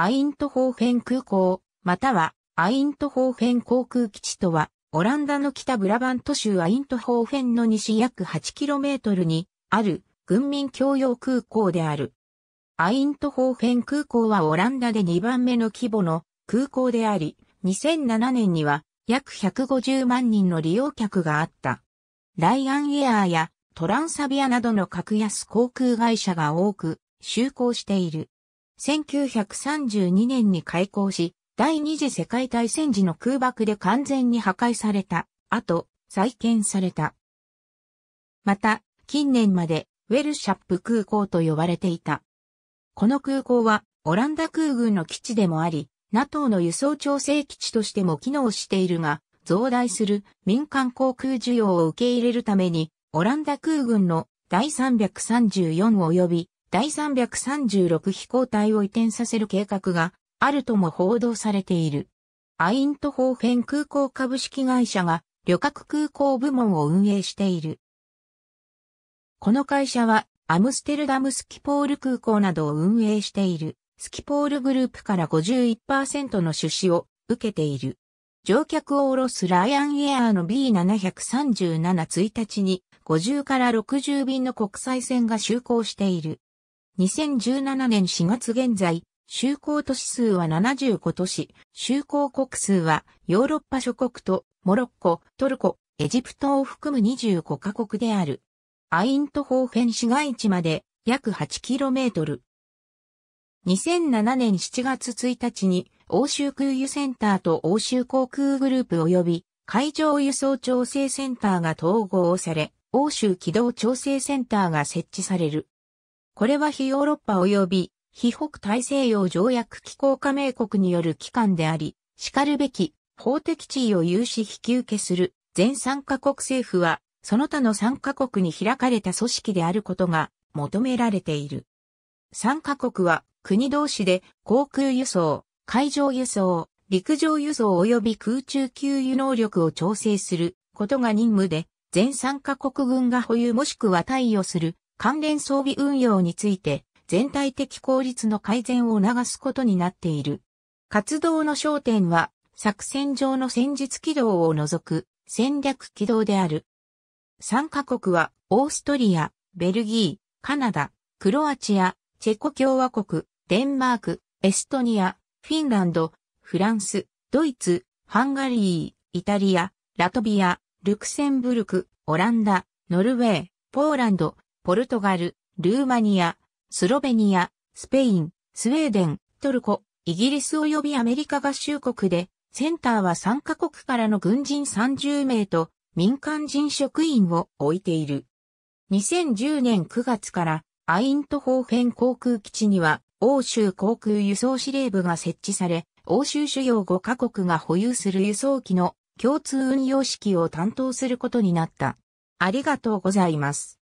アイントホーフェン空港、またはアイントホーフェン航空基地とは、オランダの北ブラバント州アイントホーフェンの西約 8km にある軍民共用空港である。アイントホーフェン空港はオランダで2番目の規模の空港であり、2007年には約150万人の利用客があった。ライアンエアーやトランサビアなどの格安航空会社が多く就航している。1932年に開港し、第二次世界大戦時の空爆で完全に破壊された後、再建された。また、近年までウェルシャップ空港と呼ばれていた。この空港はオランダ空軍の基地でもあり、NATO の輸送調整基地としても機能しているが、増大する民間航空需要を受け入れるために、オランダ空軍の第334及び第336飛行隊を移転させる計画があるとも報道されている。アイントホーフェン空港株式会社が旅客空港部門を運営している。この会社はアムステルダムスキポール空港などを運営しているスキポールグループから51%の出資を受けている。乗客を降ろすライアンエアーの B737 1日に50から60便の国際線が就航している。2017年4月現在、就航都市数は75都市、就航国数はヨーロッパ諸国とモロッコ、トルコ、エジプトを含む25カ国である。アイント方辺市街地まで約 8km。2007年7月1日に欧州空輸センターと欧州航空グループ及び海上輸送調整センターが統合され、欧州機動調整センターが設置される。これは非ヨーロッパ及び非北大西洋条約機構加盟国による機関であり、かるべき法的地位を有し引き受けする全参加国政府は、その他の参加国に開かれた組織であることが求められている。参加国は国同士で航空輸送、海上輸送、陸上輸送及び空中給油能力を調整することが任務で、全参加国軍が保有もしくは貸与する関連装備運用について全体的効率の改善を促すことになっている。活動の焦点は作戦上の戦術軌道を除く戦略軌道である。参加国はオーストリア、ベルギー、カナダ、クロアチア、チェコ共和国、デンマーク、エストニア、フィンランド、フランス、ドイツ、ハンガリー、イタリア、ラトビア、ルクセンブルク、オランダ、ノルウェー、ポーランド、ポルトガル、ルーマニア、スロベニア、スペイン、スウェーデン、トルコ、イギリス及びアメリカ合衆国で、センターは3カ国からの軍人30名と民間人職員を置いている。2010年9月からアイントホーフェン航空基地には欧州航空輸送司令部が設置され、欧州主要5カ国が保有する輸送機の共通運用式を担当することになった。ありがとうございます。